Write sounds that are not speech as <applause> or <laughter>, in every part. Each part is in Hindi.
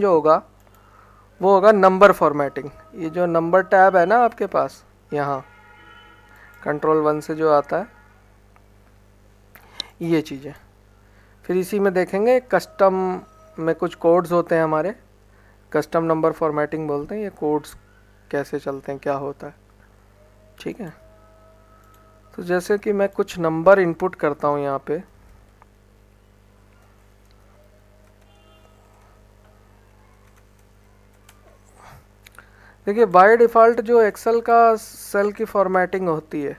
जो होगा वो होगा नंबर फॉर्मेटिंग ये जो नंबर टैब है ना आपके पास यहाँ कंट्रोल वन से जो आता है ये चीज़ें फिर इसी में देखेंगे कस्टम में कुछ कोड्स होते हैं हमारे कस्टम नंबर फॉर्मेटिंग बोलते हैं ये कोड्स कैसे चलते हैं क्या होता है ठीक है तो जैसे कि मैं कुछ नंबर इनपुट करता हूँ यहाँ पे देखिए बाय डिफ़ॉल्ट जो एक्सेल का सेल की फॉर्मेटिंग होती है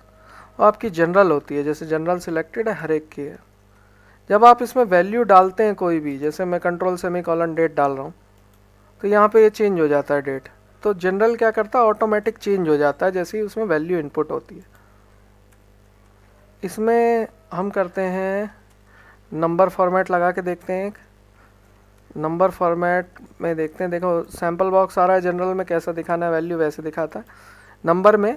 वो आपकी जनरल होती है जैसे जनरल सिलेक्टेड है हर एक की है जब आप इसमें वैल्यू डालते हैं कोई भी जैसे मैं कंट्रोल सेमी कॉलन डेट डाल रहा हूँ तो यहाँ पे ये चेंज हो जाता है डेट तो जनरल क्या करता है ऑटोमेटिक चेंज हो जाता है जैसे ही उसमें वैल्यू इनपुट होती है इसमें हम करते हैं नंबर फॉर्मेट लगा के देखते हैं एक नंबर फॉर्मेट में देखते हैं देखो सैम्पल बॉक्स आ रहा है जनरल में कैसा दिखाना है वैल्यू वैसे दिखाता है नंबर में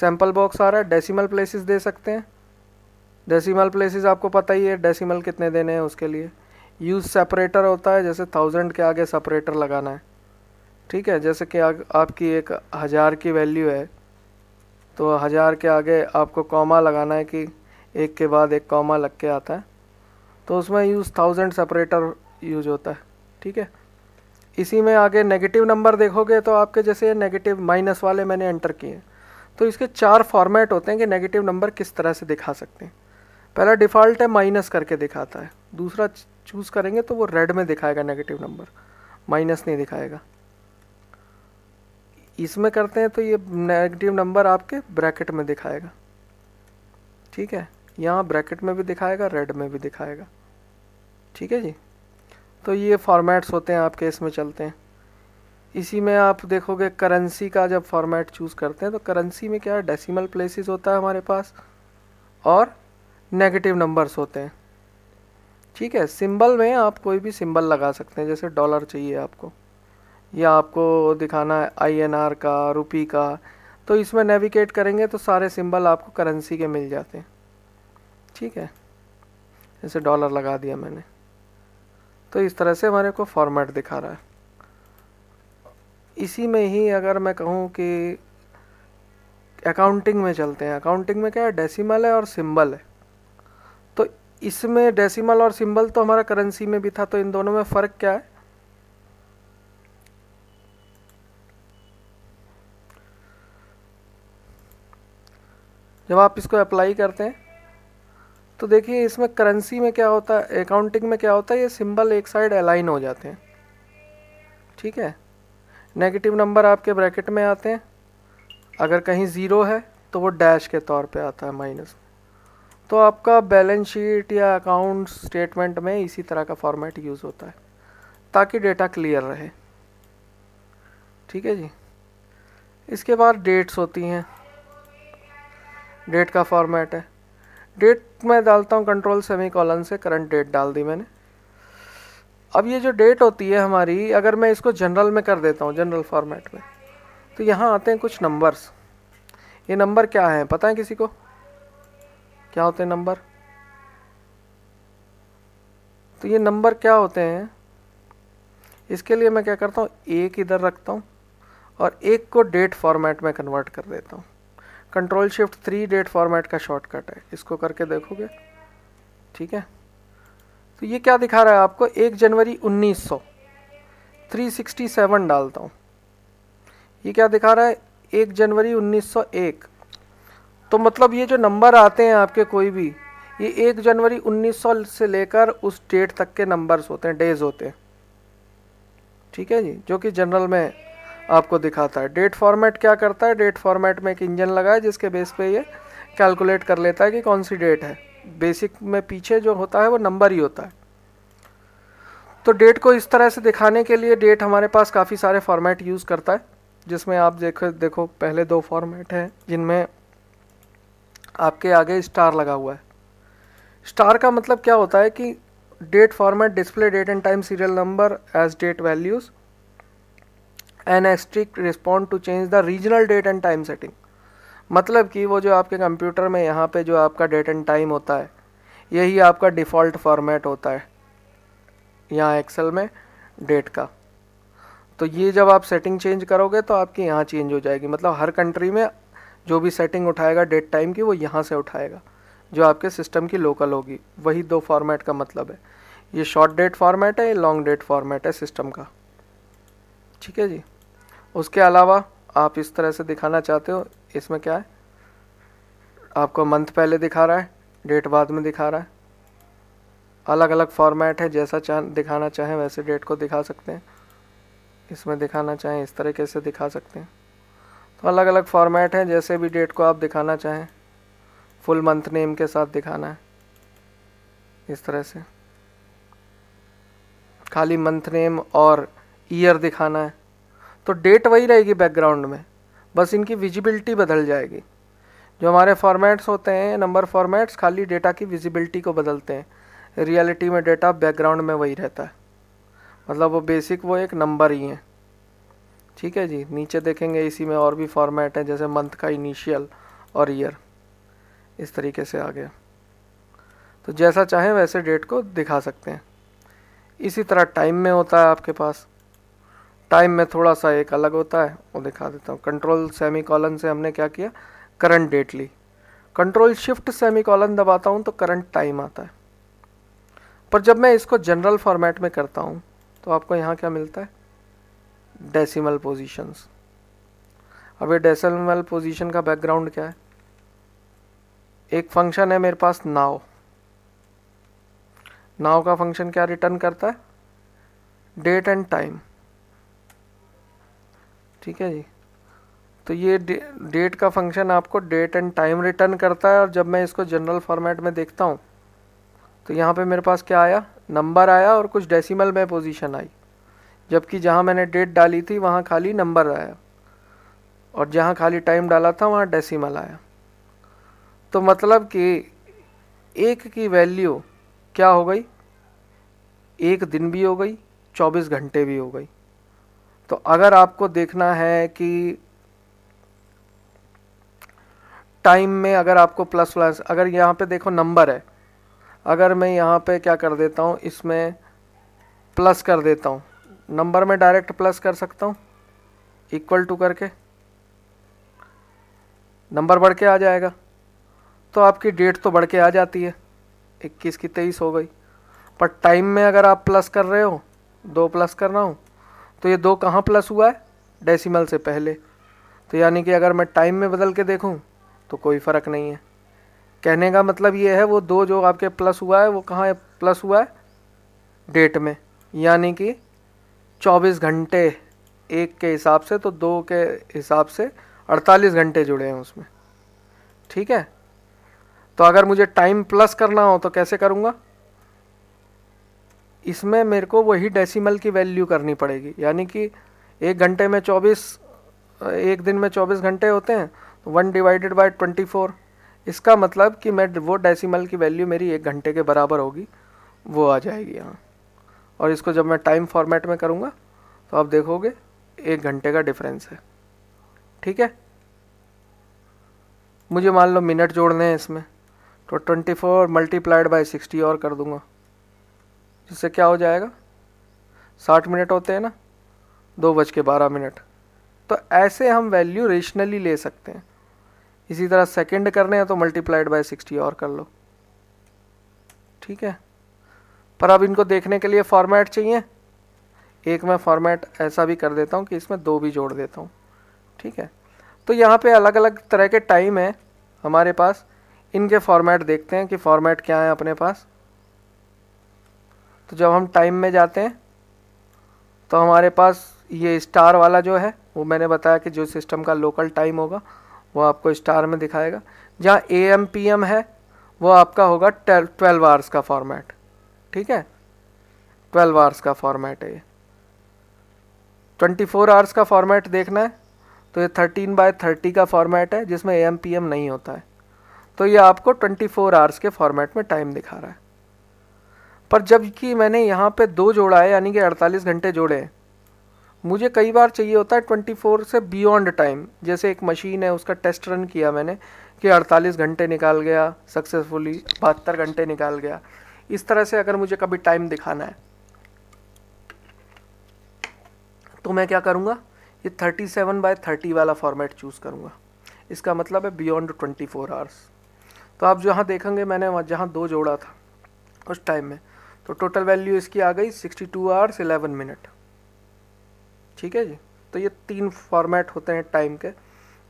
सैम्पल बॉक्स आ रहा है डेसीमल प्लेसेस दे सकते हैं डेसीमल प्लेसेस आपको पता ही है डेसीमल कितने देने हैं उसके लिए यूज़ सेपरेटर होता है जैसे थाउजेंड के आगे सेपरेटर लगाना है ठीक है जैसे कि आ, आपकी एक हज़ार की वैल्यू है तो हज़ार के आगे आपको कॉमा लगाना है कि एक के बाद एक कॉमा लग के आता है तो उसमें यूज़ थाउजेंड सेपरेटर यूज होता है ठीक है इसी में आगे नेगेटिव नंबर देखोगे तो आपके जैसे नेगेटिव माइनस वाले मैंने एंटर किए तो इसके चार फॉर्मेट होते हैं कि नेगेटिव नंबर किस तरह से दिखा सकते हैं पहला डिफ़ॉल्ट है माइनस करके दिखाता है दूसरा चूज़ करेंगे तो वो रेड में दिखाएगा नेगेटिव नंबर माइनस नहीं दिखाएगा इसमें करते हैं तो ये नेगेटिव नंबर आपके ब्रैकेट में दिखाएगा ठीक है यहाँ ब्रैकेट में भी दिखाएगा रेड में भी दिखाएगा ठीक है जी तो ये फॉर्मेट्स होते हैं आपके इसमें चलते हैं इसी में आप देखोगे करेंसी का जब फॉर्मेट चूज़ करते हैं तो करेंसी में क्या है डेसिमल प्लेसेस होता है हमारे पास और नेगेटिव नंबर्स होते हैं ठीक है सिंबल में आप कोई भी सिंबल लगा सकते हैं जैसे डॉलर चाहिए आपको या आपको दिखाना है आईएनआर का रुपी का तो इसमें नेविगेट करेंगे तो सारे सिंबल आपको करेंसी के मिल जाते हैं ठीक है जैसे डॉलर लगा दिया मैंने तो इस तरह से हमारे को फॉर्मेट दिखा रहा है इसी में ही अगर मैं कहूँ कि अकाउंटिंग में चलते हैं अकाउंटिंग में क्या है डेसिमल है और सिंबल है तो इसमें डेसिमल और सिंबल तो हमारा करेंसी में भी था तो इन दोनों में फ़र्क क्या है जब आप इसको अप्लाई करते हैं तो देखिए इसमें करेंसी में क्या होता है अकाउंटिंग में क्या होता है ये सिंबल एक साइड अलाइन हो जाते हैं ठीक है नेगेटिव नंबर आपके ब्रैकेट में आते हैं अगर कहीं ज़ीरो है तो वो डैश के तौर पे आता है माइनस तो आपका बैलेंस शीट या अकाउंट स्टेटमेंट में इसी तरह का फॉर्मेट यूज़ होता है ताकि डेटा क्लियर रहे ठीक है जी इसके बाद डेट्स होती हैं डेट का फॉर्मेट है डेट मैं डालता हूँ कंट्रोल सेमी कॉलन से करंट डेट डाल दी मैंने अब ये जो डेट होती है हमारी अगर मैं इसको जनरल में कर देता हूँ जनरल फॉर्मेट में तो यहाँ आते हैं कुछ नंबर्स ये नंबर क्या हैं पता है किसी को क्या होते हैं नंबर तो ये नंबर क्या होते हैं इसके लिए मैं क्या करता हूँ एक इधर रखता हूँ और एक को डेट फॉर्मेट में कन्वर्ट कर देता हूँ control shift three date format का शॉर्टकट है इसको करके देखोगे ठीक है तो ये क्या दिखा रहा है आपको एक जनवरी 1900 367 डालता हूँ ये क्या दिखा रहा है एक जनवरी 1901 तो मतलब ये जो नंबर आते हैं आपके कोई भी ये एक जनवरी 1900 से लेकर उस डेट तक के नंबर्स होते हैं डेज होते हैं ठीक है जी जो कि जनरल में आपको दिखाता है डेट फॉर्मेट क्या करता है डेट फॉर्मेट में एक इंजन लगा है जिसके बेस पे ये कैलकुलेट कर लेता है कि कौन सी डेट है बेसिक में पीछे जो होता है वो नंबर ही होता है तो डेट को इस तरह से दिखाने के लिए डेट हमारे पास काफ़ी सारे फॉर्मेट यूज़ करता है जिसमें आप देखो देखो पहले दो फॉर्मेट हैं जिनमें आपके आगे स्टार लगा हुआ है स्टार का मतलब क्या होता है कि date format display date and time serial number as date values an asterisk respond to change the regional date and time setting मतलब कि वो जो आपके कंप्यूटर में यहाँ पे जो आपका डेट एंड टाइम होता है यही आपका डिफ़ॉल्ट फॉर्मेट होता है यहाँ एक्सेल में डेट का तो ये जब आप सेटिंग चेंज करोगे तो आपकी यहाँ चेंज हो जाएगी मतलब हर कंट्री में जो भी सेटिंग उठाएगा डेट टाइम की वो यहाँ से उठाएगा जो आपके सिस्टम की लोकल होगी वही दो फॉर्मेट का मतलब है ये शॉर्ट डेट फॉर्मेट है ये लॉन्ग डेट फॉर्मेट है सिस्टम का ठीक है जी उसके अलावा आप इस तरह से दिखाना चाहते हो इसमें क्या है आपको मंथ पहले दिखा रहा है डेट बाद में दिखा रहा है अलग अलग फॉर्मेट है जैसा चाह दिखाना चाहें वैसे डेट को दिखा सकते हैं इसमें दिखाना चाहें इस तरीके से दिखा सकते हैं तो अलग अलग फॉर्मेट है जैसे भी डेट को आप दिखाना चाहें फुल मंथ नेम के साथ दिखाना है इस तरह से खाली मंथ नेम और ईयर दिखाना है तो डेट वही रहेगी बैकग्राउंड में बस इनकी विजिबिलिटी बदल जाएगी जो हमारे फॉर्मेट्स होते हैं नंबर फॉर्मेट्स खाली डेटा की विजिबिलिटी को बदलते हैं रियलिटी में डेटा बैकग्राउंड में वही रहता है मतलब वो बेसिक वो एक नंबर ही है ठीक है जी नीचे देखेंगे इसी में और भी फॉर्मेट है जैसे मंथ का इनिशियल और ईयर इस तरीके से आ गया तो जैसा चाहें वैसे डेट को दिखा सकते हैं इसी तरह टाइम में होता है आपके पास टाइम में थोड़ा सा एक अलग होता है वो दिखा देता हूँ कंट्रोल सेमी कॉलन से हमने क्या किया करंट डेट ली कंट्रोल शिफ्ट सेमी कॉलन दबाता हूँ तो करंट टाइम आता है पर जब मैं इसको जनरल फॉर्मेट में करता हूँ तो आपको यहाँ क्या मिलता है डेसिमल पोजीशंस अब ये डेसिमल पोजीशन का बैकग्राउंड क्या है एक फंक्शन है मेरे पास नाव नाव का फंक्शन क्या रिटर्न करता है डेट एंड टाइम ठीक है जी तो ये डेट का फंक्शन आपको डेट एंड टाइम रिटर्न करता है और जब मैं इसको जनरल फॉर्मेट में देखता हूँ तो यहाँ पे मेरे पास क्या आया नंबर आया और कुछ डेसिमल में पोजीशन आई जबकि जहाँ मैंने डेट डाली थी वहाँ खाली नंबर आया और जहाँ खाली टाइम डाला था वहाँ डेसिमल आया तो मतलब कि एक की वैल्यू क्या हो गई एक दिन भी हो गई चौबीस घंटे भी हो गई तो अगर आपको देखना है कि टाइम में अगर आपको प्लस प्लस अगर यहाँ पे देखो नंबर है अगर मैं यहाँ पे क्या कर देता हूँ इसमें प्लस कर देता हूँ नंबर में डायरेक्ट प्लस कर सकता हूँ इक्वल टू करके नंबर बढ़ के आ जाएगा तो आपकी डेट तो बढ़ के आ जाती है इक्कीस की तेईस हो गई पर टाइम में अगर आप प्लस कर रहे हो दो प्लस कर रहा हूँ तो ये दो कहाँ प्लस हुआ है डेसिमल से पहले तो यानी कि अगर मैं टाइम में बदल के देखूँ तो कोई फ़र्क नहीं है कहने का मतलब ये है वो दो जो आपके प्लस हुआ है वो कहाँ प्लस हुआ है डेट में यानी कि 24 घंटे एक के हिसाब से तो दो के हिसाब से 48 घंटे जुड़े हैं उसमें ठीक है तो अगर मुझे टाइम प्लस करना हो तो कैसे करूँगा इसमें मेरे को वही डेसिमल की वैल्यू करनी पड़ेगी यानी कि एक घंटे में चौबीस एक दिन में चौबीस घंटे होते हैं तो one divided by twenty four इसका मतलब कि मैं वो डेसिमल की वैल्यू मेरी एक घंटे के बराबर होगी वो आ जाएगी यहाँ और इसको जब मैं टाइम फॉर्मेट में करूँगा तो आप देखोगे एक घंटे का डिफरेंस है ठीक है मुझे मान लो मिनट जोड़ने हैं इसमें तो twenty four multiplied by sixty और कर दूंगा इससे क्या हो जाएगा साठ मिनट होते हैं ना दो बज के बारह मिनट तो ऐसे हम वैल्यू रेशनली ले सकते हैं इसी तरह सेकंड करने हैं तो मल्टीप्लाइड बाय सिक्सटी और कर लो ठीक है पर अब इनको देखने के लिए फॉर्मेट चाहिए एक मैं फॉर्मेट ऐसा भी कर देता हूँ कि इसमें दो भी जोड़ देता हूँ ठीक है तो यहाँ पे अलग अलग तरह के टाइम हैं हमारे पास इनके फॉर्मेट देखते हैं कि फॉर्मेट क्या है अपने पास तो जब हम टाइम में जाते हैं तो हमारे पास ये स्टार वाला जो है वो मैंने बताया कि जो सिस्टम का लोकल टाइम होगा वो आपको स्टार में दिखाएगा जहाँ ए एम पी एम है वो आपका होगा ट्वेल्व आवर्स का फॉर्मेट ठीक है ट्वेल्व आवर्स का फॉर्मेट है ये ट्वेंटी फोर आवर्स का फॉर्मेट देखना है तो ये थर्टीन बाय थर्टी का फॉर्मेट है जिसमें ए एम पी एम नहीं होता है तो ये आपको ट्वेंटी फोर आवर्स के फॉर्मेट में टाइम दिखा रहा है पर जबकि मैंने यहाँ पे दो जोड़ा है यानी कि 48 घंटे जोड़े मुझे कई बार चाहिए होता है 24 से बियॉन्ड टाइम जैसे एक मशीन है उसका टेस्ट रन किया मैंने कि 48 घंटे निकाल गया सक्सेसफुली बहत्तर घंटे निकाल गया इस तरह से अगर मुझे कभी टाइम दिखाना है तो मैं क्या करूँगा ये 37 सेवन बाय थर्टी वाला फॉर्मेट चूज़ करूँगा इसका मतलब है बियॉन्ड 24 फोर आवर्स तो आप जहाँ देखेंगे मैंने वहाँ जहाँ दो जोड़ा था उस टाइम में तो टोटल वैल्यू इसकी आ गई 62 आवर्स एलेवन मिनट ठीक है जी तो ये तीन फॉर्मेट होते हैं टाइम के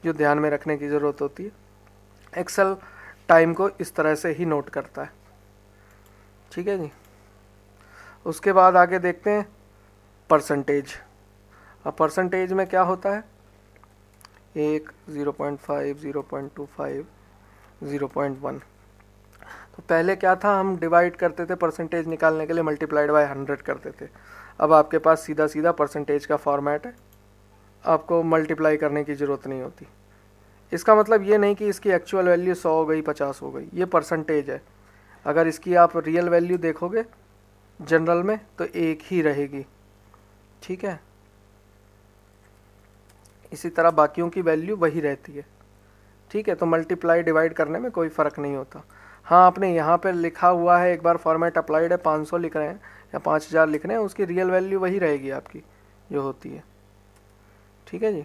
जो ध्यान में रखने की ज़रूरत होती है एक्सेल टाइम को इस तरह से ही नोट करता है ठीक है जी उसके बाद आगे देखते हैं परसेंटेज अब परसेंटेज में क्या होता है एक zero point five zero point two five zero point one तो पहले क्या था हम डिवाइड करते थे परसेंटेज निकालने के लिए मल्टीप्लाइड बाय हंड्रेड करते थे अब आपके पास सीधा सीधा परसेंटेज का फॉर्मेट है आपको मल्टीप्लाई करने की ज़रूरत नहीं होती इसका मतलब ये नहीं कि इसकी एक्चुअल वैल्यू सौ हो गई पचास हो गई ये परसेंटेज है अगर इसकी आप रियल वैल्यू देखोगे जनरल में तो एक ही रहेगी ठीक है इसी तरह बाकियों की वैल्यू वही रहती है ठीक है तो मल्टीप्लाई डिवाइड करने में कोई फ़र्क नहीं होता हाँ आपने यहाँ पर लिखा हुआ है एक बार फॉर्मेट अप्लाइड है पाँच सौ लिख रहे हैं या पाँच हज़ार लिख रहे हैं उसकी रियल वैल्यू वही रहेगी आपकी जो होती है ठीक है जी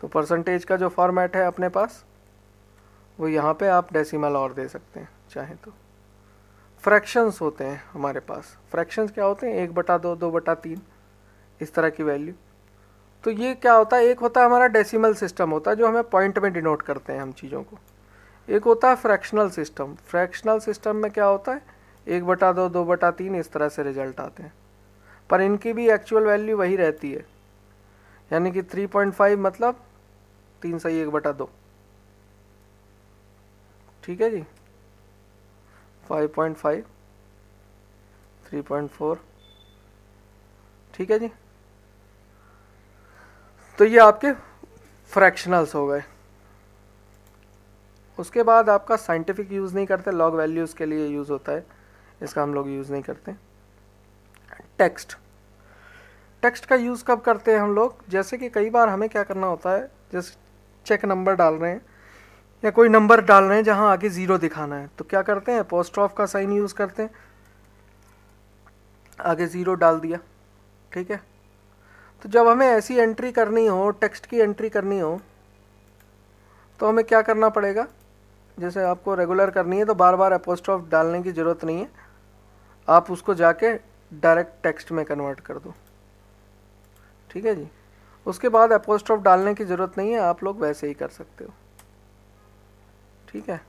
तो परसेंटेज का जो फॉर्मेट है अपने पास वो यहाँ पे आप डेसिमल और दे सकते हैं चाहे तो फ्रैक्शंस होते हैं हमारे पास फ्रैक्शंस क्या होते हैं एक बटा दो दो बटा तीन इस तरह की वैल्यू तो ये क्या होता है एक होता है हमारा डेसिमल सिस्टम होता है जो हमें पॉइंट में डिनोट करते हैं हम चीज़ों को एक होता है फ्रैक्शनल सिस्टम फ्रैक्शनल सिस्टम में क्या होता है एक बटा दो दो बटा तीन इस तरह से रिजल्ट आते हैं पर इनकी भी एक्चुअल वैल्यू वही रहती है यानी कि थ्री पॉइंट फाइव मतलब तीन सही एक बटा दो ठीक है जी five point five three point four ठीक है जी तो ये आपके फ्रैक्शनल्स हो गए उसके बाद आपका साइंटिफिक यूज़ नहीं करते लॉग वैल्यूज़ के लिए यूज़ होता है इसका हम लोग यूज़ नहीं करते टेक्स्ट टेक्स्ट का यूज़ कब करते हैं हम लोग जैसे कि कई बार हमें क्या करना होता है जैसे चेक नंबर डाल रहे हैं या कोई नंबर डाल रहे हैं जहाँ आगे ज़ीरो दिखाना है तो क्या करते हैं पोस्ट ऑफ का साइन यूज़ करते हैं आगे ज़ीरो डाल दिया ठीक है तो जब हमें ऐसी एंट्री करनी हो टेक्स्ट की एंट्री करनी हो तो हमें क्या करना पड़ेगा जैसे आपको रेगुलर करनी है तो बार बार अपोस्ट्रॉफ डालने की ज़रूरत नहीं है आप उसको जाके डायरेक्ट टेक्स्ट में कन्वर्ट कर दो ठीक है जी उसके बाद अपोस्ट्रॉफ डालने की ज़रूरत नहीं है आप लोग वैसे ही कर सकते हो ठीक है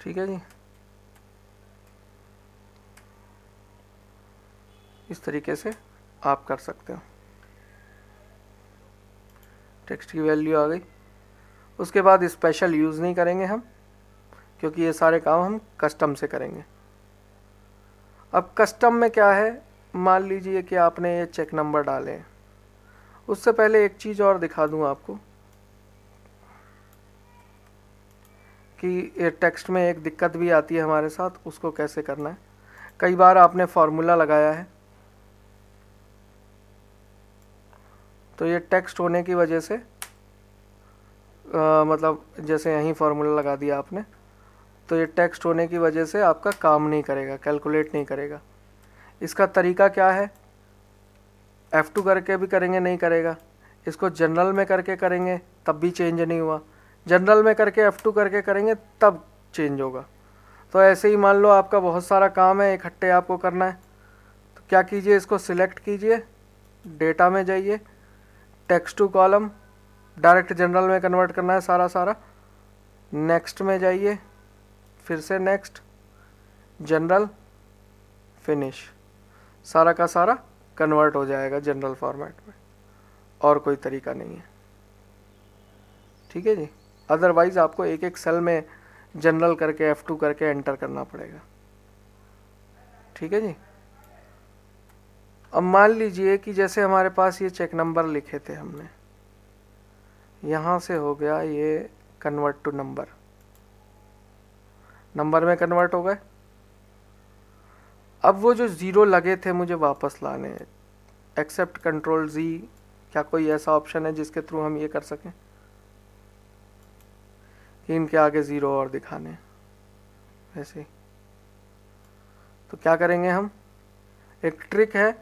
ठीक है जी इस तरीके से आप कर सकते हो टेक्स्ट की वैल्यू आ गई उसके बाद स्पेशल यूज़ नहीं करेंगे हम क्योंकि ये सारे काम हम कस्टम से करेंगे अब कस्टम में क्या है मान लीजिए कि आपने ये चेक नंबर डाले हैं उससे पहले एक चीज़ और दिखा दूँ आपको कि ये टेक्स्ट में एक दिक्कत भी आती है हमारे साथ उसको कैसे करना है कई बार आपने फार्मूला लगाया है तो ये टेक्स्ट होने की वजह से आ, मतलब जैसे यहीं फार्मूला लगा दिया आपने तो ये टेक्स्ट होने की वजह से आपका काम नहीं करेगा कैलकुलेट नहीं करेगा इसका तरीका क्या है F2 करके भी करेंगे नहीं करेगा इसको जनरल में करके करेंगे तब भी चेंज नहीं हुआ जनरल में करके F2 करके करेंगे तब चेंज होगा तो ऐसे ही मान लो आपका बहुत सारा काम है इकट्ठे आपको करना है तो क्या कीजिए इसको सिलेक्ट कीजिए डेटा में जाइए text to column direct general में कन्वर्ट करना है सारा सारा नेक्स्ट में जाइए फिर से नेक्स्ट जनरल फिनिश सारा का सारा कन्वर्ट हो जाएगा जनरल फॉर्मेट में और कोई तरीका नहीं है ठीक है जी अदरवाइज़ आपको एक एक सेल में जनरल करके F2 करके एंटर करना पड़ेगा ठीक है जी अब मान लीजिए कि जैसे हमारे पास ये चेक नंबर लिखे थे हमने यहाँ से हो गया ये कन्वर्ट टू नंबर नंबर में कन्वर्ट हो गए अब वो जो ज़ीरो लगे थे मुझे वापस लाने एक्सेप्ट कंट्रोल जी क्या कोई ऐसा ऑप्शन है जिसके थ्रू हम ये कर सकें कि इनके आगे ज़ीरो और दिखाने ऐसे तो क्या करेंगे हम एक ट्रिक है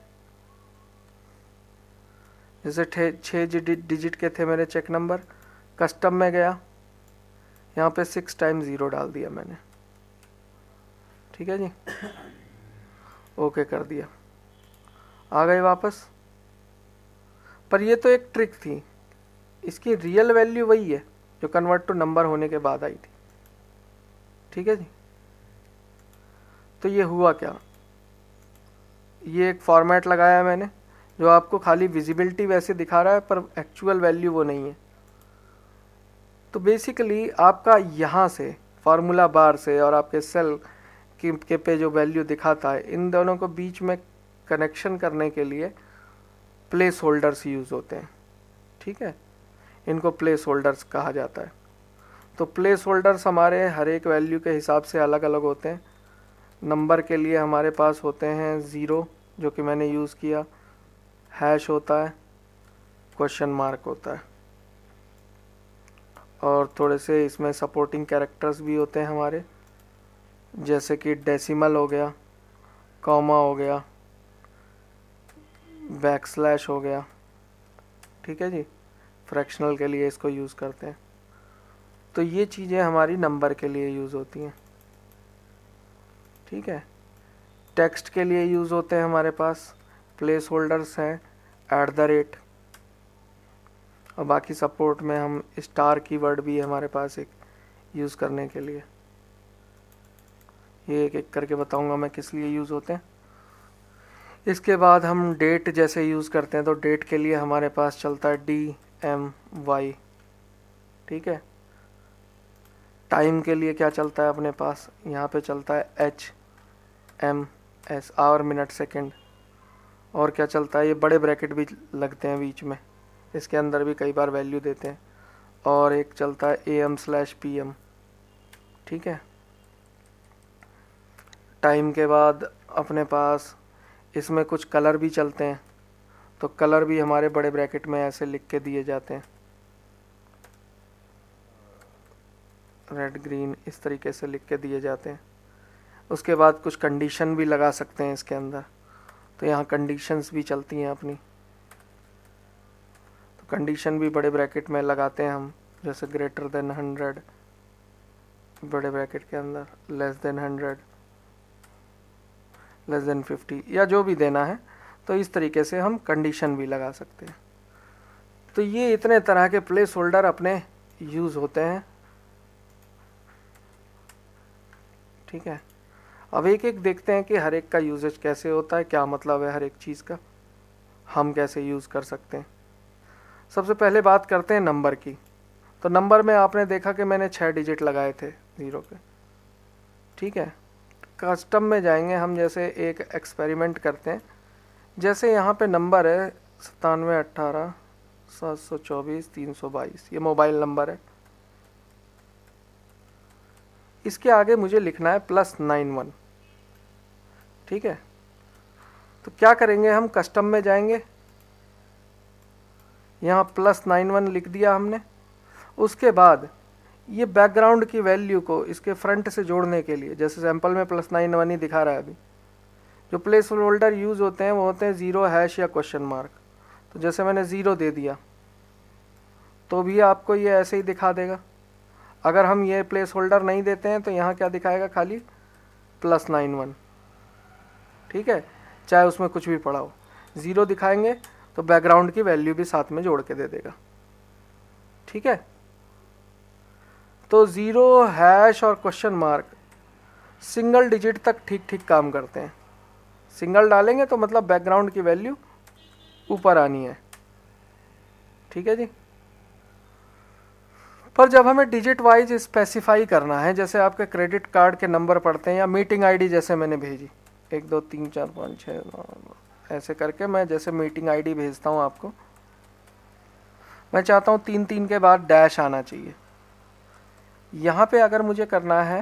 जैसे छः डिजिट के थे मेरे चेक नंबर कस्टम में गया यहाँ पे सिक्स टाइम ज़ीरो डाल दिया मैंने ठीक है जी ओके कर दिया आ गए वापस पर ये तो एक ट्रिक थी इसकी रियल वैल्यू वही है जो कन्वर्ट टू नंबर होने के बाद आई थी ठीक है जी तो ये हुआ क्या ये एक फॉर्मेट लगाया मैंने जो आपको खाली विजिबिलिटी वैसे दिखा रहा है पर एक्चुअल वैल्यू वो नहीं है तो बेसिकली आपका यहाँ से फार्मूला बार से और आपके सेल की के पे जो वैल्यू दिखाता है इन दोनों को बीच में कनेक्शन करने के लिए प्लेस होल्डर्स यूज़ होते हैं ठीक है इनको प्लेस होल्डर्स कहा जाता है तो प्लेस होल्डर्स हमारे हर एक वैल्यू के हिसाब से अलग अलग होते हैं नंबर के लिए हमारे पास होते हैं ज़ीरो जो कि मैंने यूज़ किया हैश होता है क्वेश्चन मार्क होता है और थोड़े से इसमें सपोर्टिंग कैरेक्टर्स भी होते हैं हमारे जैसे कि डेसिमल हो गया कॉमा हो गया बैक स्लैश हो गया ठीक है जी फ्रैक्शनल के लिए इसको यूज़ करते हैं तो ये चीज़ें हमारी नंबर के लिए यूज़ होती हैं ठीक है टेक्स्ट के लिए यूज़ होते हैं हमारे पास प्लेस होल्डर्स हैं एट द रेट और बाकी सपोर्ट में हम स्टार कीवर्ड भी है हमारे पास एक यूज़ करने के लिए ये एक एक करके बताऊंगा मैं किस लिए यूज़ होते हैं इसके बाद हम डेट जैसे यूज़ करते हैं तो डेट के लिए हमारे पास चलता है डी एम वाई ठीक है टाइम के लिए क्या चलता है अपने पास यहाँ पे चलता है H M S hour minute second और क्या चलता है ये बड़े ब्रैकेट भी लगते हैं बीच में इसके अंदर भी कई बार वैल्यू देते हैं और एक चलता है A M slash P M ठीक है टाइम के बाद अपने पास इसमें कुछ कलर भी चलते हैं तो कलर भी हमारे बड़े ब्रैकेट में ऐसे लिख के दिए जाते हैं रेड ग्रीन इस तरीके से लिख के दिए जाते हैं उसके बाद कुछ कंडीशन भी लगा सकते हैं इसके अंदर तो यहाँ कंडीशंस भी चलती हैं अपनी तो कंडीशन भी बड़े ब्रैकेट में लगाते हैं हम जैसे ग्रेटर देन हंड्रेड बड़े ब्रैकेट के अंदर less than hundred less than fifty या जो भी देना है तो इस तरीके से हम कंडीशन भी लगा सकते हैं तो ये इतने तरह के प्लेस होल्डर अपने यूज़ होते हैं ठीक है अब एक एक देखते हैं कि हर एक का यूजेज कैसे होता है क्या मतलब है हर एक चीज़ का हम कैसे यूज़ कर सकते हैं सबसे पहले बात करते हैं नंबर की तो नंबर में आपने देखा कि मैंने छः डिजिट लगाए थे ज़ीरो पे ठीक है कस्टम में जाएंगे हम जैसे एक एक्सपेरिमेंट करते हैं जैसे यहाँ पे नंबर है सतानवे अट्ठारह सात सौ चौबीस तीन सौ बाईस ये मोबाइल नंबर है इसके आगे मुझे लिखना है प्लस नाइन वन ठीक है तो क्या करेंगे हम कस्टम में जाएंगे यहाँ प्लस नाइन वन लिख दिया हमने उसके बाद ये बैकग्राउंड की वैल्यू को इसके फ्रंट से जोड़ने के लिए जैसे सैम्पल में प्लस नाइन वन ही दिखा रहा है अभी जो प्लेस होल्डर यूज़ होते हैं वो होते हैं ज़ीरो हैश या क्वेश्चन मार्क तो जैसे मैंने ज़ीरो दे दिया तो भी आपको ये ऐसे ही दिखा देगा अगर हम ये प्लेस होल्डर नहीं देते हैं तो यहाँ क्या दिखाएगा खाली प्लस नाइन वन ठीक है चाहे उसमें कुछ भी पड़ा हो ज़ीरो दिखाएंगे तो बैकग्राउंड की वैल्यू भी साथ में जोड़ के दे देगा ठीक है तो ज़ीरो हैश और क्वेश्चन मार्क सिंगल डिजिट तक ठीक ठीक काम करते हैं सिंगल डालेंगे तो मतलब बैकग्राउंड की वैल्यू ऊपर आनी है ठीक है जी पर जब हमें डिजिट वाइज स्पेसिफाई करना है जैसे आपके क्रेडिट कार्ड के नंबर पड़ते हैं या मीटिंग आईडी जैसे मैंने भेजी एक दो तीन चार पाँच छः ऐसे करके मैं जैसे मीटिंग आईडी भेजता हूँ आपको मैं चाहता हूँ तीन तीन के बाद डैश आना चाहिए यहाँ पे अगर मुझे करना है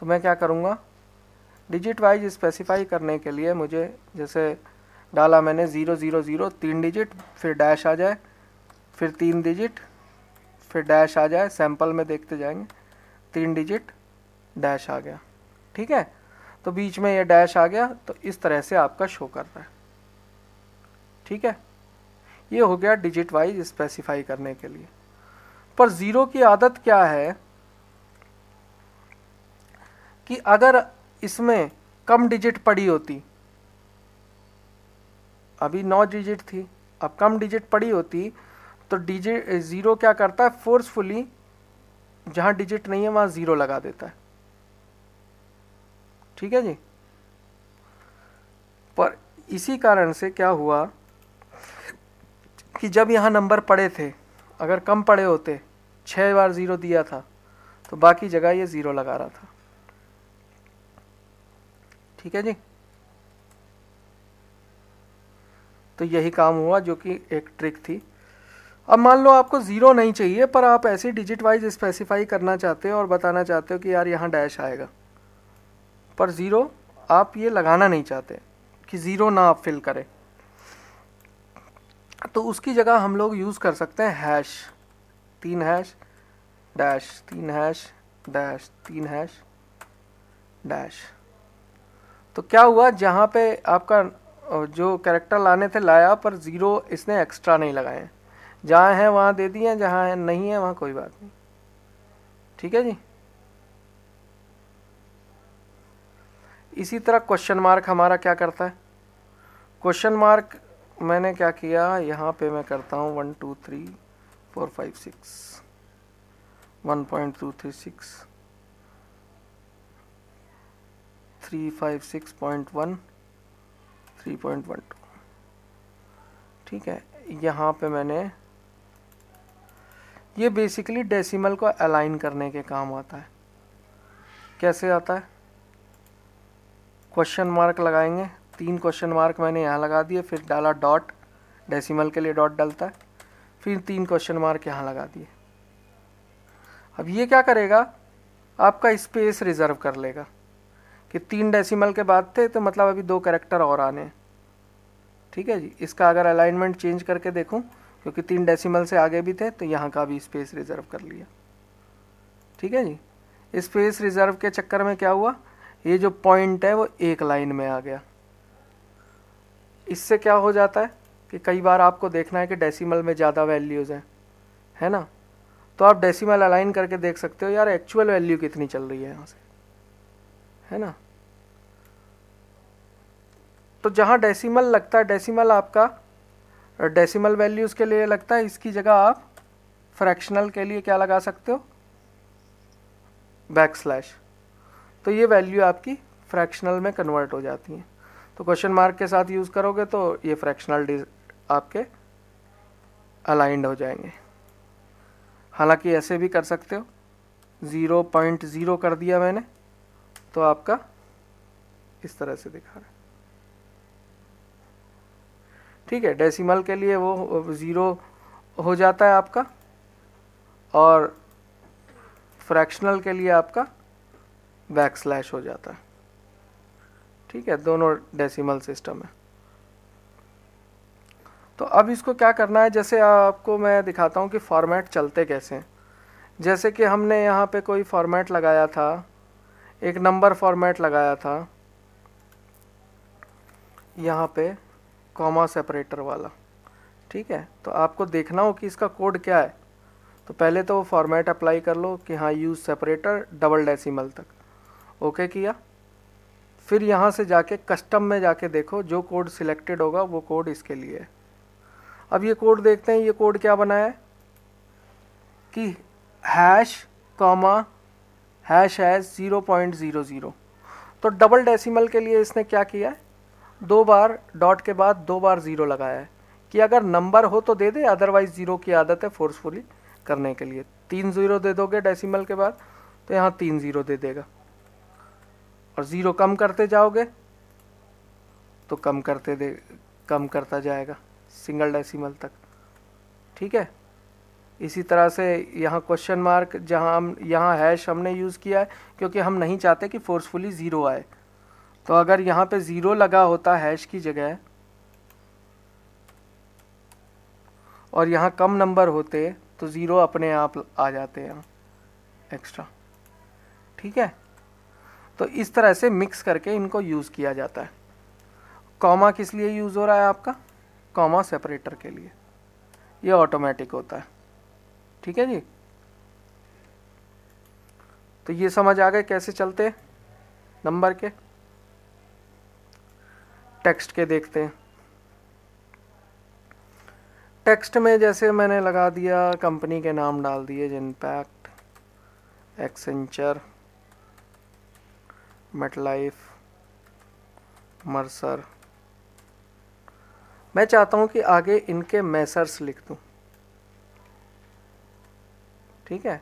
तो मैं क्या करूँगा डिजिट वाइज स्पेसिफाई करने के लिए मुझे जैसे डाला मैंने ज़ीरो ज़ीरो ज़ीरो तीन डिजिट फिर डैश आ जाए फिर तीन डिजिट फिर डैश आ जाए सैंपल में देखते जाएंगे तीन डिजिट डैश आ गया ठीक है तो बीच में ये डैश आ गया तो इस तरह से आपका शो कर रहा है ठीक है ये हो गया डिजिट वाइज स्पेसिफाई करने के लिए पर ज़ीरो की आदत क्या है कि अगर इसमें कम डिजिट पड़ी होती अभी नौ डिजिट थी अब कम डिजिट पड़ी होती तो डिजिट ज़ीरो क्या करता है फोर्सफुली जहाँ डिजिट नहीं है वहाँ ज़ीरो लगा देता है ठीक है जी पर इसी कारण से क्या हुआ कि जब यहाँ नंबर पड़े थे अगर कम पड़े होते छः बार ज़ीरो दिया था तो बाकी जगह ये ज़ीरो लगा रहा था ठीक है जी तो यही काम हुआ जो कि एक ट्रिक थी अब मान लो आपको ज़ीरो नहीं चाहिए पर आप ऐसी डिजिट वाइज स्पेसिफाई करना चाहते हो और बताना चाहते हो कि यार यहाँ डैश आएगा पर ज़ीरो आप ये लगाना नहीं चाहते कि ज़ीरो ना आप फिल करें तो उसकी जगह हम लोग यूज़ कर सकते हैं हैश तीन हैश डैश तीन हैश डैश तीन हैश डैश तो क्या हुआ जहाँ पे आपका जो कैरेक्टर लाने थे लाया पर ज़ीरो इसने एक्स्ट्रा नहीं लगाए जहाँ हैं वहाँ दे दिए जहाँ है नहीं है वहाँ कोई बात नहीं ठीक है जी इसी तरह क्वेश्चन मार्क हमारा क्या करता है क्वेश्चन मार्क मैंने क्या किया यहाँ पे मैं करता हूँ one two three four five six one point two three six three five six point one three point one two ठीक है यहाँ पे मैंने ये बेसिकली डेसिमल को अलाइन करने के काम आता है कैसे आता है क्वेश्चन मार्क लगाएंगे तीन क्वेश्चन मार्क मैंने यहाँ लगा दिए फिर डाला डॉट डेसिमल के लिए डॉट डलता है फिर तीन क्वेश्चन मार्क यहाँ लगा दिए अब ये क्या करेगा आपका स्पेस रिज़र्व कर लेगा कि तीन डेसिमल के बाद थे तो मतलब अभी दो करेक्टर और आने हैं ठीक है जी इसका अगर अलाइनमेंट चेंज करके देखूँ क्योंकि तीन डेसिमल से आगे भी थे तो यहाँ का भी स्पेस रिज़र्व कर लिया ठीक है जी स्पेस रिज़र्व के चक्कर में क्या हुआ ये जो पॉइंट है वो एक लाइन में आ गया इससे क्या हो जाता है कि कई बार आपको देखना है कि डेसिमल में ज़्यादा वैल्यूज़ हैं है ना तो आप डेसिमल अलाइन करके देख सकते हो यार एक्चुअल वैल्यू कितनी चल रही है यहाँ से है ना तो जहाँ डेसिमल लगता है डेसिमल आपका डेसिमल वैल्यूज़ के लिए लगता है इसकी जगह आप फ्रैक्शनल के लिए क्या लगा सकते हो बैक स्लैश तो ये वैल्यू आपकी फ्रैक्शनल में कन्वर्ट हो जाती हैं तो क्वेश्चन मार्क के साथ यूज़ करोगे तो ये फ्रैक्शनल आपके अलाइंड हो जाएंगे हालांकि ऐसे भी कर सकते हो ज़ीरो पॉइंट ज़ीरो कर दिया मैंने तो आपका इस तरह से दिखा रहा है ठीक है डेसिमल के लिए वो ज़ीरो हो जाता है आपका और फ्रैक्शनल के लिए आपका बैक स्लैश हो जाता है ठीक है दोनों डेसिमल सिस्टम है तो अब इसको क्या करना है जैसे आपको मैं दिखाता हूँ कि फॉर्मेट चलते कैसे हैं जैसे कि हमने यहाँ पे कोई फॉर्मेट लगाया था एक नंबर फॉर्मेट लगाया था यहाँ पे कॉमा सेपरेटर वाला ठीक है तो आपको देखना हो कि इसका कोड क्या है तो पहले तो वो फॉर्मेट अप्लाई कर लो कि हाँ यूज़ सेपरेटर डबल डेसिमल तक ओके किया फिर यहाँ से जाके कस्टम में जाके देखो जो कोड सिलेक्टेड होगा वो कोड इसके लिए है अब ये कोड देखते हैं ये कोड क्या बनाया है कि hash comma hash hash zero point zero zero तो डबल डेसिमल के लिए इसने क्या किया है दो बार डॉट के बाद दो बार ज़ीरो लगाया है कि अगर नंबर हो तो दे दे अदरवाइज़ ज़ीरो की आदत है फोर्सफुली करने के लिए तीन ज़ीरो दे दोगे डेसिमल के बाद तो यहाँ तीन ज़ीरो दे देगा और ज़ीरो कम करते जाओगे तो कम करते दे कम करता जाएगा सिंगल डेसिमल तक ठीक है इसी तरह से यहाँ क्वेश्चन मार्क जहाँ हम यहाँ हैश हमने यूज़ किया है क्योंकि हम नहीं चाहते कि फोर्सफुली ज़ीरो आए तो अगर यहाँ पे ज़ीरो लगा होता हैश की जगह और यहाँ कम नंबर होते तो ज़ीरो अपने आप आ जाते हैं एक्स्ट्रा ठीक है तो इस तरह से मिक्स करके इनको यूज़ किया जाता है कॉमा किस लिए यूज़ हो रहा है आपका कॉमा सेपरेटर के लिए ये ऑटोमेटिक होता है ठीक है जी तो ये समझ आ गए कैसे चलते नंबर के टेक्स्ट के देखते हैं टेक्स्ट में जैसे मैंने लगा दिया कंपनी के नाम डाल दिए जिनपैक्ट एक्सेंचर मेटलाइफ मर्सर मैं चाहता हूं कि आगे इनके मैसर्स लिख दू ठीक है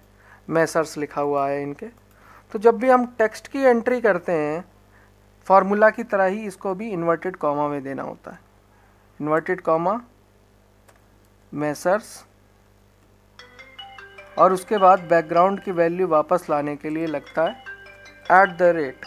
मैसर्स लिखा हुआ है इनके तो जब भी हम टेक्स्ट की एंट्री करते हैं फार्मूला की तरह ही इसको भी इन्वर्टेड कॉमा में देना होता है इन्वर्टेड कॉमा मैसर्स और उसके बाद बैकग्राउंड की वैल्यू वापस लाने के लिए लगता है एट द रेट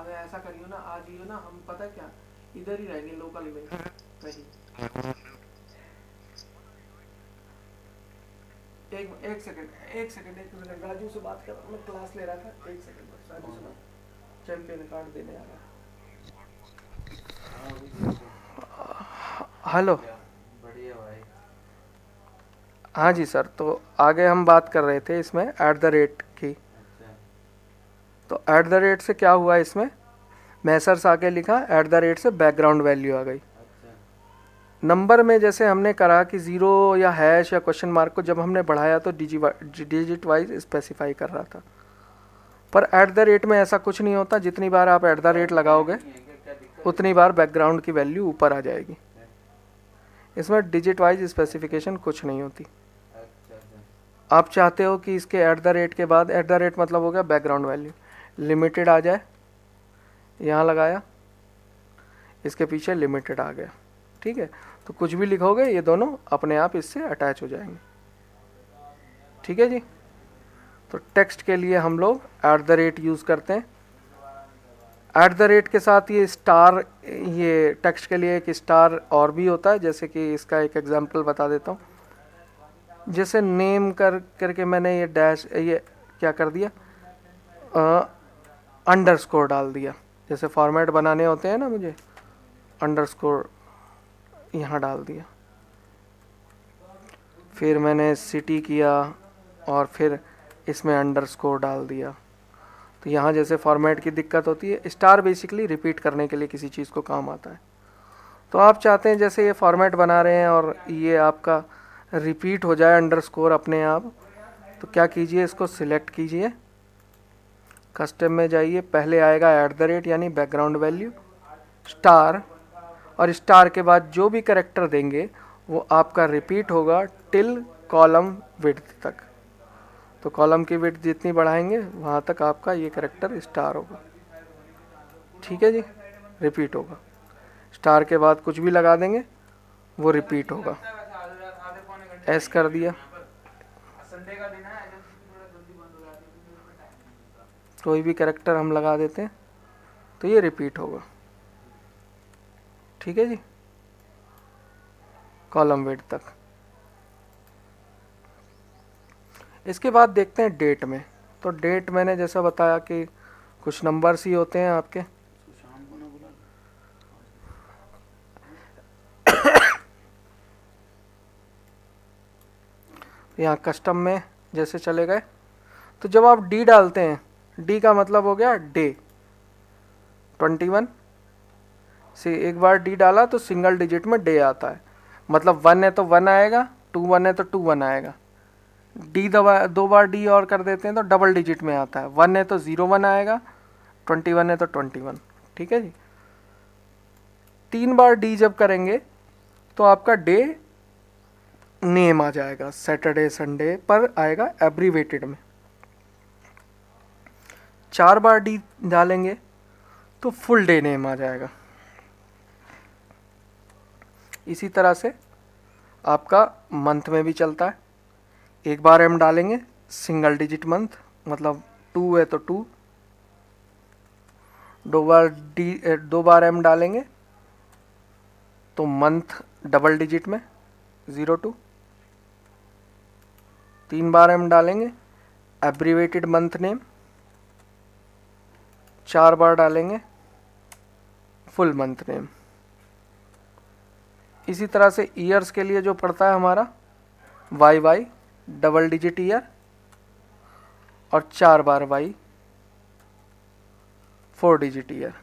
अबे ऐसा करियो ना आ ही ना हम पता क्या इधर ही रहेंगे लोकल में कहीं एक एक सेकंड एक सेकंड एक सेकंड राजू से बात कर मैं क्लास ले रहा था एक सेकंड बस राजू से बात चैंपियन कार्ड देने आ रहा हेलो हाँ जी सर तो आगे हम बात कर रहे थे इसमें एट द रेट तो ऐट द रेट से क्या हुआ इसमें मैसर्स आके लिखा ऐट द रेट से बैकग्राउंड वैल्यू आ गई नंबर में जैसे हमने करा कि ज़ीरो या हैश या क्वेश्चन मार्क को जब हमने बढ़ाया तो डिजिट वाइज स्पेसिफाई कर रहा था पर ऐट द रेट में ऐसा कुछ नहीं होता जितनी बार आप ऐट द रेट लगाओगे उतनी बार बैकग्राउंड की वैल्यू ऊपर आ जाएगी इसमें डिजिट वाइज स्पेसिफिकेशन कुछ नहीं होती आप चाहते हो कि इसके ऐट द रेट के बाद ऐट द रेट मतलब हो गया बैकग्राउंड वैल्यू लिमिटेड आ जाए यहाँ लगाया इसके पीछे लिमिटेड आ गया ठीक है तो कुछ भी लिखोगे ये दोनों अपने आप इससे अटैच हो जाएंगे ठीक है जी तो टेक्स्ट के लिए हम लोग ऐट द रेट यूज़ करते हैं ऐट द रेट के साथ ये स्टार ये टेक्स्ट के लिए एक स्टार और भी होता है जैसे कि इसका एक एग्जांपल बता देता हूँ जैसे नेम कर करके मैंने ये डैश ये क्या कर दिया अंडरस्कोर डाल दिया जैसे फॉर्मेट बनाने होते हैं ना मुझे अंडरस्कोर यहाँ डाल दिया फिर मैंने सिटी किया और फिर इसमें अंडरस्कोर डाल दिया तो यहाँ जैसे फॉर्मेट की दिक्कत होती है स्टार बेसिकली रिपीट करने के लिए किसी चीज़ को काम आता है तो आप चाहते हैं जैसे ये फॉर्मेट बना रहे हैं और ये आपका रिपीट हो जाए अंडरस्कोर अपने आप तो क्या कीजिए इसको सिलेक्ट कीजिए कस्टम में जाइए पहले आएगा ऐट द रेट यानी बैकग्राउंड वैल्यू स्टार और स्टार के बाद जो भी करेक्टर देंगे वो आपका रिपीट होगा टिल कॉलम विड्थ तक तो कॉलम की विड्थ जितनी बढ़ाएंगे वहाँ तक आपका ये करेक्टर स्टार होगा ठीक है जी रिपीट होगा स्टार के बाद कुछ भी लगा देंगे वो रिपीट होगा एस कर दिया कोई भी करेक्टर हम लगा देते हैं तो ये रिपीट होगा ठीक है जी कॉलम वेट तक इसके बाद देखते हैं डेट में तो डेट मैंने जैसा बताया कि कुछ नंबर्स ही होते हैं आपके यहाँ कस्टम में जैसे चले गए तो जब आप डी डालते हैं डी का मतलब हो गया डे ट्वेंटी वन सी एक बार डी डाला तो सिंगल डिजिट में डे आता है मतलब वन है तो वन आएगा टू वन है तो टू वन आएगा डी दबा दो बार डी और कर देते हैं तो डबल डिजिट में आता है वन है तो ज़ीरो वन आएगा ट्वेंटी वन है तो ट्वेंटी वन ठीक है जी तीन बार डी जब करेंगे तो आपका डे नेम आ जाएगा सैटरडे संडे पर आएगा एब्रीवेटेड में चार बार डी डालेंगे तो फुल डे नेम आ जाएगा इसी तरह से आपका मंथ में भी चलता है एक बार एम डालेंगे सिंगल डिजिट मंथ मतलब टू है तो टू दो बार डी दो बार एम डालेंगे तो मंथ डबल डिजिट में ज़ीरो टू तीन बार एम डालेंगे एब्रीवेटेड मंथ नेम चार बार डालेंगे फुल मंथ नेम इसी तरह से ईयर्स के लिए जो पड़ता है हमारा Y Y double digit year और चार बार वाई फोर डिजिट ईयर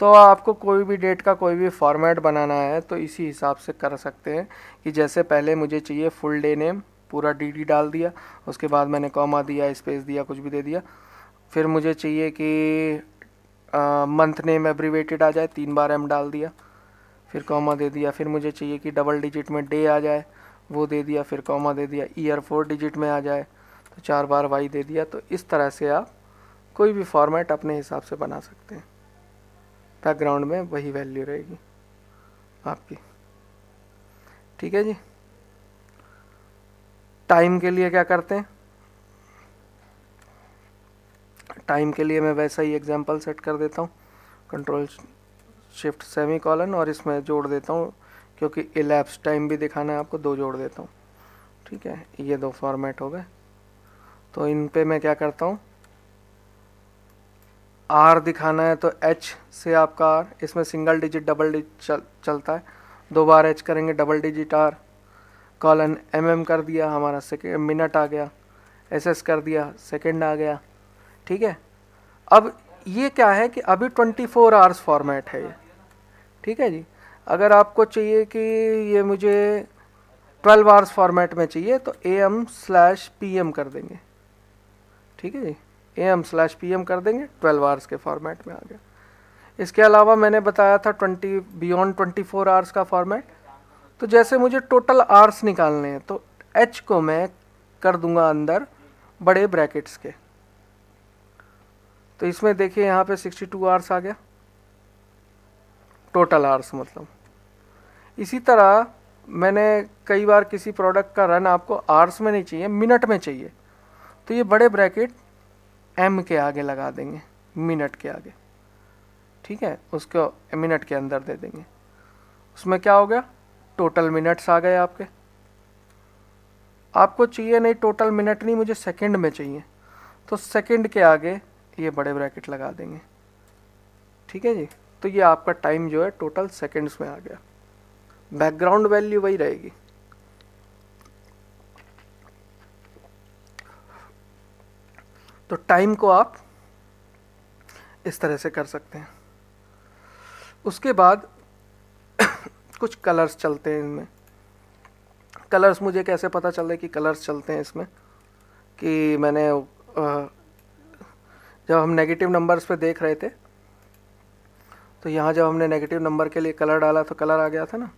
तो आपको कोई भी डेट का कोई भी फॉर्मेट बनाना है तो इसी हिसाब से कर सकते हैं कि जैसे पहले मुझे चाहिए फुल डे नेम पूरा डीडी डाल दिया उसके बाद मैंने कॉमा दिया स्पेस दिया कुछ भी दे दिया फिर मुझे चाहिए कि मंथ नेम एब्रीवेटेड आ जाए तीन बार एम डाल दिया फिर कॉमा दे दिया फिर मुझे चाहिए कि डबल डिजिट में डे आ जाए वो दे दिया फिर कॉमा दे दिया ईयर फोर डिजिट में आ जाए तो चार बार वाई दे दिया तो इस तरह से आप कोई भी फॉर्मेट अपने हिसाब से बना सकते हैं बैकग्राउंड में वही वैल्यू रहेगी आपकी ठीक है जी टाइम के लिए क्या करते हैं टाइम के लिए मैं वैसा ही एग्जाम्पल सेट कर देता हूँ कंट्रोल शिफ्ट सेमी कॉलन और इसमें जोड़ देता हूँ क्योंकि इलेप्स टाइम भी दिखाना है आपको दो जोड़ देता हूँ ठीक है ये दो फॉर्मेट हो गए तो इन पे मैं क्या करता हूँ आर दिखाना है तो एच से आपका आर इसमें सिंगल डिजिट डबल डिजिट चल, चलता है दो बार एच करेंगे double digit R colon M M कर दिया हमारा सेकेंड मिनट आ गया एस एस कर दिया सेकेंड आ गया ठीक है अब ये क्या है कि अभी 24 फोर आवर्स फॉर्मेट है ये ठीक है जी अगर आपको चाहिए कि ये मुझे 12 आवर्स फॉर्मेट में चाहिए तो A M slash P M कर देंगे ठीक है जी A M slash P M कर देंगे 12 आवर्स के फॉर्मेट में आ गया इसके अलावा मैंने बताया था 20 बियॉन्ड 24 फोर आवर्स का फॉर्मेट तो जैसे मुझे टोटल आवर्स निकालने हैं तो एच को मैं कर दूंगा अंदर बड़े ब्रैकेट्स के तो इसमें देखिए यहाँ पे 62 टू आवर्स आ गया टोटल आवर्स मतलब इसी तरह मैंने कई बार किसी प्रोडक्ट का रन आपको आवर्स में नहीं चाहिए मिनट में चाहिए तो ये बड़े ब्रैकेट एम के आगे लगा देंगे मिनट के आगे ठीक है उसको मिनट के अंदर दे देंगे उसमें क्या हो गया टोटल मिनट्स आ गए आपके आपको चाहिए नहीं टोटल मिनट नहीं मुझे सेकंड में चाहिए तो सेकंड के आगे ये बड़े ब्रैकेट लगा देंगे ठीक है जी तो ये आपका टाइम जो है टोटल सेकेंड्स में आ गया बैकग्राउंड वैल्यू वही रहेगी तो टाइम को आप इस तरह से कर सकते हैं उसके बाद <coughs> कुछ कलर्स चलते हैं इनमें कलर्स मुझे कैसे पता चल रहे कि कलर्स चलते हैं इसमें कि मैंने जब हम नेगेटिव नंबर्स पे देख रहे थे तो यहाँ जब हमने नेगेटिव नंबर के लिए कलर डाला तो कलर आ गया था ना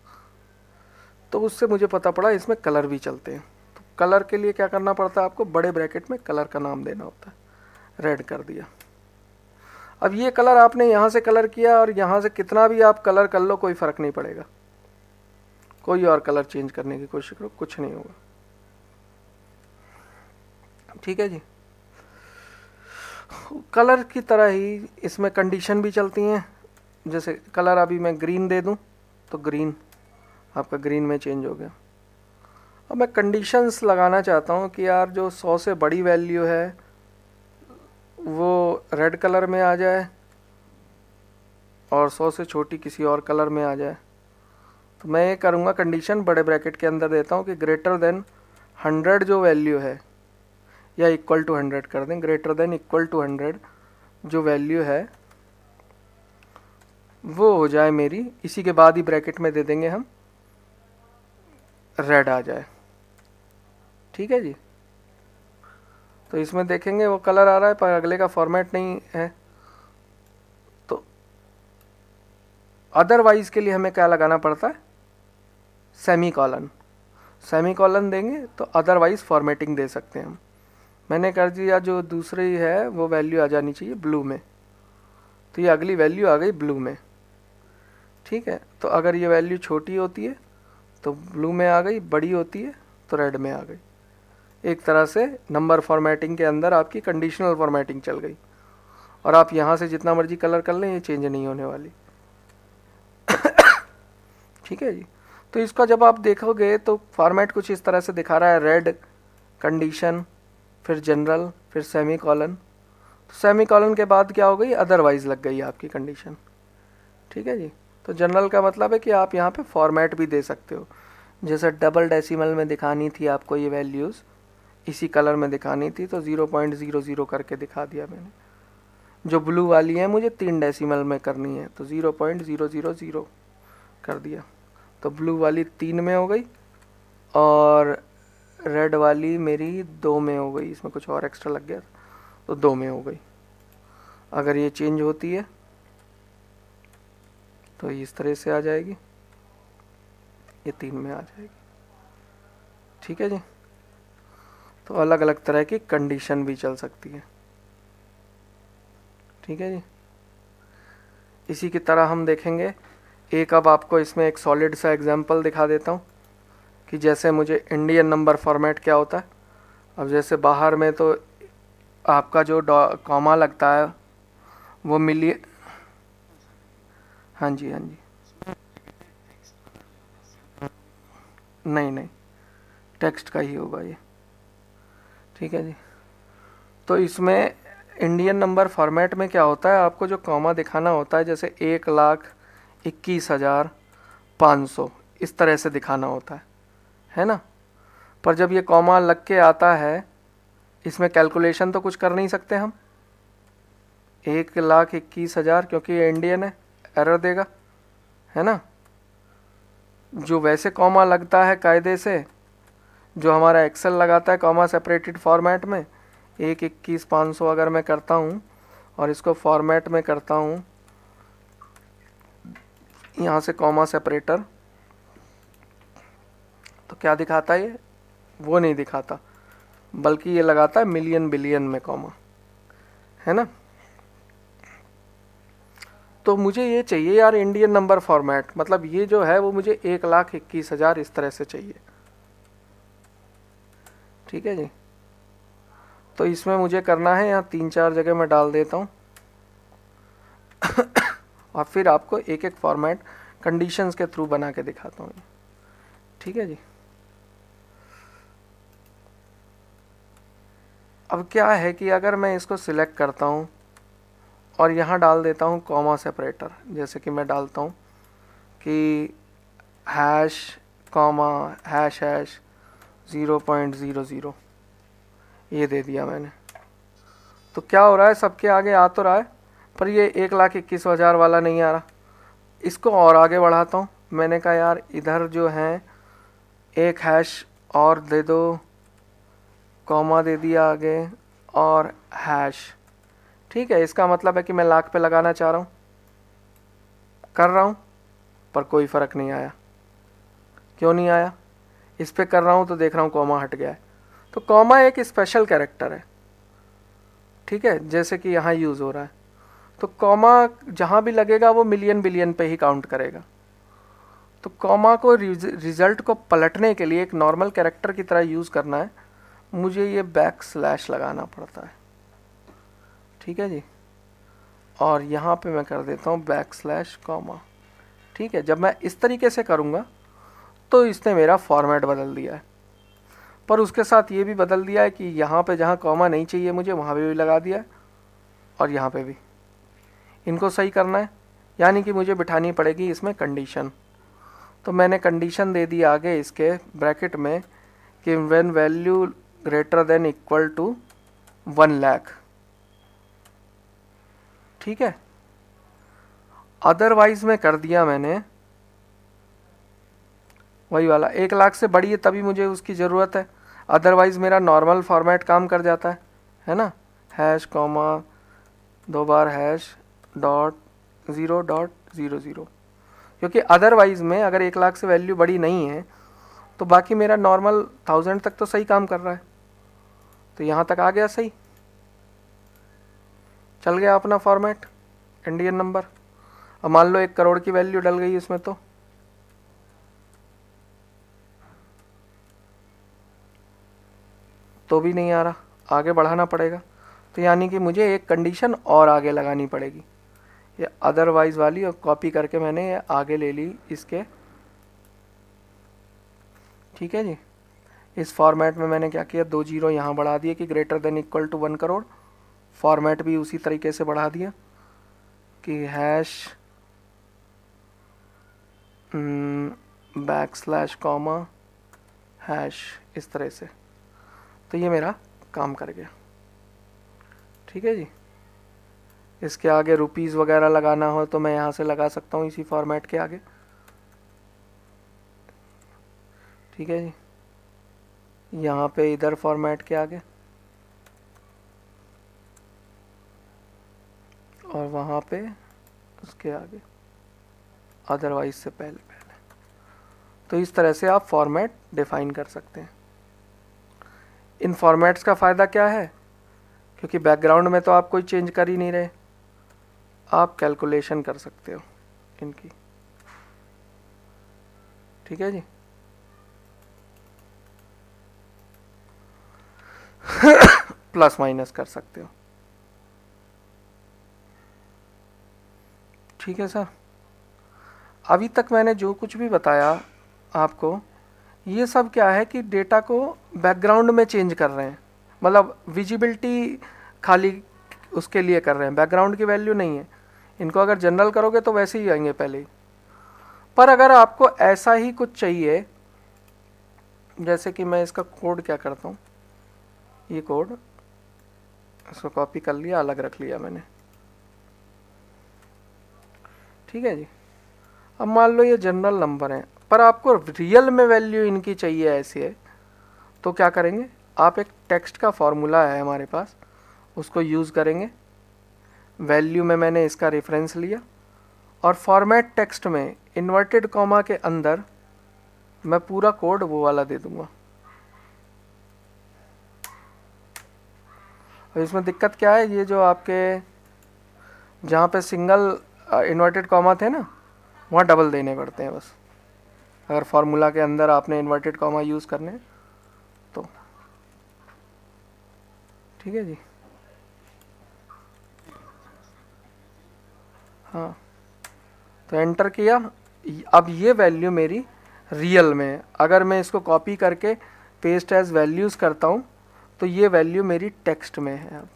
तो उससे मुझे पता पड़ा इसमें कलर भी चलते हैं तो कलर के लिए क्या करना पड़ता है आपको बड़े ब्रैकेट में कलर का नाम देना होता है रेड कर दिया अब ये कलर आपने यहाँ से कलर किया और यहाँ से कितना भी आप कलर कर लो कोई फ़र्क नहीं पड़ेगा कोई और कलर चेंज करने की कोशिश करो कुछ नहीं होगा ठीक है जी कलर की तरह ही इसमें कंडीशन भी चलती हैं जैसे कलर अभी मैं ग्रीन दे दूं तो ग्रीन आपका ग्रीन में चेंज हो गया अब मैं कंडीशंस लगाना चाहता हूँ कि यार जो सौ से बड़ी वैल्यू है वो रेड कलर में आ जाए और सौ से छोटी किसी और कलर में आ जाए तो मैं ये करूँगा कंडीशन बड़े ब्रैकेट के अंदर देता हूँ कि ग्रेटर देन हंड्रेड जो वैल्यू है या इक्वल टू हंड्रेड कर दें greater than equal to hundred जो वैल्यू है वो हो जाए मेरी इसी के बाद ही ब्रैकेट में दे देंगे हम रेड आ जाए ठीक है जी तो इसमें देखेंगे वो कलर आ रहा है पर अगले का फॉर्मेट नहीं है तो अदरवाइज़ के लिए हमें क्या लगाना पड़ता है सेमी कॉलन सेमी कॉलन देंगे तो अदरवाइज़ फॉर्मेटिंग दे सकते हैं हम मैंने कर दिया जो दूसरी है वो वैल्यू आ जानी चाहिए ब्लू में तो ये अगली वैल्यू आ गई ब्लू में ठीक है तो अगर ये वैल्यू छोटी होती है तो ब्लू में आ गई बड़ी होती है तो रेड में आ गई एक तरह से नंबर फॉर्मेटिंग के अंदर आपकी कंडीशनल फॉर्मेटिंग चल गई और आप यहाँ से जितना मर्जी कलर कर लें ये चेंज नहीं होने वाली ठीक है जी तो इसका जब आप देखोगे तो फॉर्मेट कुछ इस तरह से दिखा रहा है रेड कंडीशन फिर जनरल फिर सेमी कॉलन तो सेमी कॉलन के बाद क्या हो गई अदरवाइज़ लग गई आपकी कंडीशन ठीक है जी तो जनरल का मतलब है कि आप यहाँ पे फॉर्मेट भी दे सकते हो जैसे डबल डेसिमल में दिखानी थी आपको ये वैल्यूज़ इसी कलर में दिखानी थी तो ज़ीरो पॉइंट ज़ीरो ज़ीरो करके दिखा दिया मैंने जो ब्लू वाली है मुझे तीन डेसिमल में करनी है तो zero point zero zero zero कर दिया तो ब्लू वाली तीन में हो गई और रेड वाली मेरी दो में हो गई इसमें कुछ और एक्स्ट्रा लग गया तो दो में हो गई अगर ये चेंज होती है तो इस तरह से आ जाएगी ये तीन में आ जाएगी ठीक है जी तो अलग अलग तरह की कंडीशन भी चल सकती है ठीक है जी इसी की तरह हम देखेंगे एक अब आपको इसमें एक सॉलिड सा एग्जांपल दिखा देता हूँ कि जैसे मुझे इंडियन नंबर फॉर्मेट क्या होता है अब जैसे बाहर में तो आपका जो कॉमा लगता है वो मिली हाँ जी हाँ जी नहीं नहीं टेक्स्ट का ही होगा ये ठीक है जी तो इसमें इंडियन नंबर फॉर्मेट में क्या होता है आपको जो कॉमा दिखाना होता है जैसे एक लाख इक्कीस हज़ार पाँच सौ इस तरह से दिखाना होता है है ना पर जब ये कॉमा लग के आता है इसमें कैलकुलेशन तो कुछ कर नहीं सकते हम एक लाख इक्कीस हज़ार क्योंकि ये इंडियन है एरर देगा है ना जो वैसे कॉमा लगता है कायदे से जो हमारा एक्सेल लगाता है कॉमा सेपरेटेड फॉर्मेट में एक इक्कीस पाँच सौ अगर मैं करता हूँ और इसको फॉर्मेट में करता हूँ यहाँ से कॉमा सेपरेटर तो क्या दिखाता है ये वो नहीं दिखाता बल्कि ये लगाता है मिलियन बिलियन में कॉमा है ना तो मुझे ये चाहिए यार इंडियन नंबर फॉर्मेट मतलब ये जो है वो मुझे एक लाख इक्कीस हज़ार इस तरह से चाहिए ठीक है जी तो इसमें मुझे करना है यहाँ तीन चार जगह मैं डाल देता हूँ <coughs> और फिर आपको एक एक फॉर्मेट कंडीशंस के थ्रू बना के दिखाता हूँ ठीक है जी अब क्या है कि अगर मैं इसको सिलेक्ट करता हूँ और यहाँ डाल देता हूँ कॉमा सेपरेटर जैसे कि मैं डालता हूँ कि hash comma hash hash zero point zero zero ये दे दिया मैंने तो क्या हो रहा है सबके आगे आ तो रहा है पर ये एक लाख इक्कीस हज़ार वाला नहीं आ रहा इसको और आगे बढ़ाता हूँ मैंने कहा यार इधर जो हैं एक हैश और दे दो कॉमा दे दिया आगे और हैश ठीक है इसका मतलब है कि मैं लाख पे लगाना चाह रहा हूँ कर रहा हूँ पर कोई फ़र्क नहीं आया क्यों नहीं आया इस पर कर रहा हूँ तो देख रहा हूँ कॉमा हट गया है तो कॉमा एक स्पेशल कैरेक्टर है ठीक है जैसे कि यहाँ यूज़ हो रहा है तो कॉमा जहाँ भी लगेगा वो मिलियन बिलियन पे ही काउंट करेगा तो कॉमा को रिजल्ट को पलटने के लिए एक नॉर्मल कैरेक्टर की तरह यूज़ करना है मुझे ये बैक स्लैश लगाना पड़ता है ठीक है जी और यहाँ पे मैं कर देता हूँ बैक स्लैश कॉमा ठीक है जब मैं इस तरीके से करूँगा तो इसने मेरा फॉर्मेट बदल दिया है पर उसके साथ ये भी बदल दिया है कि यहाँ पे जहाँ कॉमा नहीं चाहिए मुझे वहाँ पर भी लगा दिया है और यहाँ पे भी इनको सही करना है यानी कि मुझे बिठानी पड़ेगी इसमें कंडीशन तो मैंने कंडीशन दे दी आगे इसके ब्रैकेट में कि when value greater than equal to one lakh ठीक है अदरवाइज में कर दिया मैंने वही वाला एक लाख से बड़ी है तभी मुझे उसकी ज़रूरत है अदरवाइज़ मेरा नॉर्मल फॉर्मेट काम कर जाता है है ना हैश कॉमा दो बार hash dot zero dot zero zero क्योंकि अदरवाइज़ में अगर एक लाख से वैल्यू बड़ी नहीं है तो बाकी मेरा नॉर्मल थाउजेंड तक तो सही काम कर रहा है तो यहाँ तक आ गया सही चल गया अपना फॉर्मेट इंडियन नंबर अब मान लो एक करोड़ की वैल्यू डल गई इसमें तो तो भी नहीं आ रहा आगे बढ़ाना पड़ेगा तो यानी कि मुझे एक कंडीशन और आगे लगानी पड़ेगी ये अदरवाइज वाली और कॉपी करके मैंने ये आगे ले ली इसके ठीक है जी इस फॉर्मेट में मैंने क्या किया दो जीरो यहाँ बढ़ा दिए कि greater than equal to one crore format भी उसी तरीके से बढ़ा दिया कि hash backslash comma hash इस तरह से तो ये मेरा काम कर गया ठीक है जी इसके आगे रुपीज़ वगैरह लगाना हो तो मैं यहाँ से लगा सकता हूँ इसी फॉर्मेट के आगे ठीक है जी यहाँ पे इधर फॉर्मेट के आगे और वहाँ पे उसके आगे अदरवाइज से पहले पहले तो इस तरह से आप फॉर्मेट डिफाइन कर सकते हैं इन फॉर्मेट्स का फ़ायदा क्या है क्योंकि बैकग्राउंड में तो आप कोई चेंज कर ही नहीं रहे आप कैलकुलेशन कर सकते हो इनकी ठीक है जी प्लस माइनस कर सकते हो ठीक है सर अभी तक मैंने जो कुछ भी बताया आपको ये सब क्या है कि डेटा को बैकग्राउंड में चेंज कर रहे हैं मतलब विजिबिलिटी खाली उसके लिए कर रहे हैं बैकग्राउंड की वैल्यू नहीं है इनको अगर जनरल करोगे तो वैसे ही आएंगे पहले ही पर अगर आपको ऐसा ही कुछ चाहिए जैसे कि मैं इसका कोड क्या करता हूँ ये कोड इसको कॉपी कर लिया अलग रख लिया मैंने ठीक है जी अब मान लो ये जनरल नंबर हैं पर आपको रियल में वैल्यू इनकी चाहिए ऐसी है तो क्या करेंगे आप एक टेक्स्ट का फॉर्मूला है हमारे पास उसको यूज़ करेंगे वैल्यू में मैंने इसका रेफरेंस लिया और फॉर्मेट टेक्स्ट में इन्वर्टेड कॉमा के अंदर मैं पूरा कोड वो वाला दे दूंगा इसमें दिक्कत क्या है ये जो आपके जहाँ पे सिंगल इन्वर्टेड कॉमा थे ना वहाँ डबल देने पड़ते हैं बस अगर फार्मूला के अंदर आपने इन्वर्टेड कॉमा यूज़ करने तो ठीक है जी हाँ तो एंटर किया अब ये वैल्यू मेरी रियल में अगर मैं इसको कॉपी करके पेस्ट एज वैल्यूज़ करता हूँ तो ये वैल्यू मेरी टेक्स्ट में है अब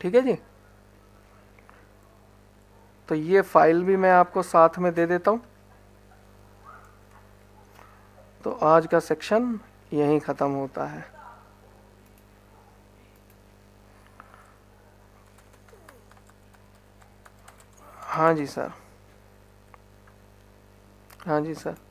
ठीक है जी तो ये फाइल भी मैं आपको साथ में दे देता हूँ तो आज का सेक्शन यहीं ख़त्म होता है हाँ जी सर हाँ जी सर